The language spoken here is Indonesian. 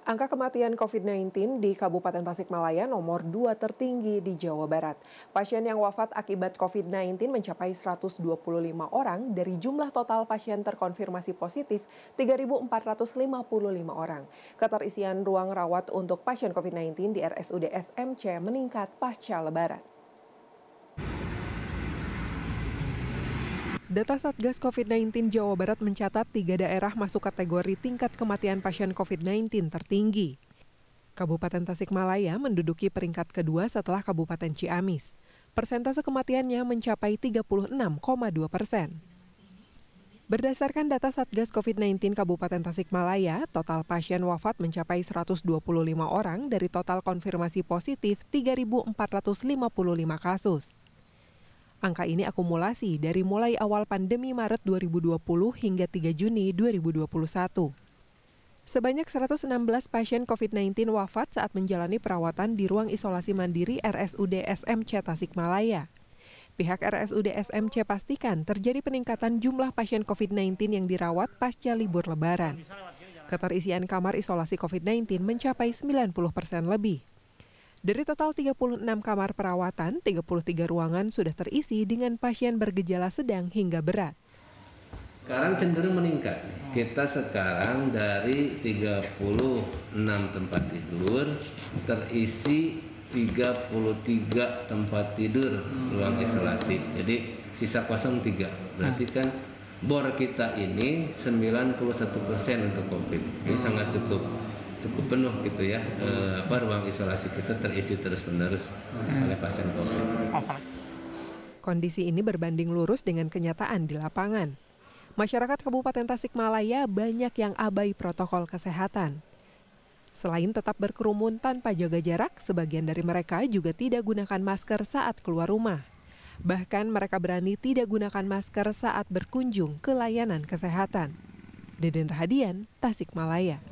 Angka kematian COVID-19 di Kabupaten Tasikmalaya nomor 2 tertinggi di Jawa Barat. Pasien yang wafat akibat COVID-19 mencapai 125 orang dari jumlah total pasien terkonfirmasi positif 3.455 orang. Keterisian ruang rawat untuk pasien COVID-19 di RSUD SMC meningkat pasca lebaran. Data Satgas COVID-19 Jawa Barat mencatat tiga daerah masuk kategori tingkat kematian pasien COVID-19 tertinggi. Kabupaten Tasikmalaya menduduki peringkat kedua setelah Kabupaten Ciamis. Persentase kematiannya mencapai 36,2 persen. Berdasarkan data Satgas COVID-19 Kabupaten Tasikmalaya, total pasien wafat mencapai 125 orang dari total konfirmasi positif 3.455 kasus. Angka ini akumulasi dari mulai awal pandemi Maret 2020 hingga 3 Juni 2021. Sebanyak 116 pasien COVID-19 wafat saat menjalani perawatan di ruang isolasi mandiri RSUD SMC Tasikmalaya. Pihak RSUD SMC pastikan terjadi peningkatan jumlah pasien COVID-19 yang dirawat pasca libur lebaran. Keterisian kamar isolasi COVID-19 mencapai 90 persen lebih. Dari total 36 kamar perawatan, 33 ruangan sudah terisi dengan pasien bergejala sedang hingga berat. Sekarang cenderung meningkat. Kita sekarang dari 36 tempat tidur terisi 33 tempat tidur ruang hmm. isolasi. Jadi sisa kosong 3. Berarti hmm. kan bor kita ini 91 persen untuk COVID. Ini hmm. sangat cukup cukup penuh gitu ya e, apa ruang isolasi kita terisi terus menerus hmm. oleh pasien COVID. Kondisi ini berbanding lurus dengan kenyataan di lapangan. Masyarakat Kabupaten Tasikmalaya banyak yang abai protokol kesehatan. Selain tetap berkerumun tanpa jaga jarak, sebagian dari mereka juga tidak gunakan masker saat keluar rumah. Bahkan mereka berani tidak gunakan masker saat berkunjung ke layanan kesehatan. Deden Rahadian, Tasikmalaya.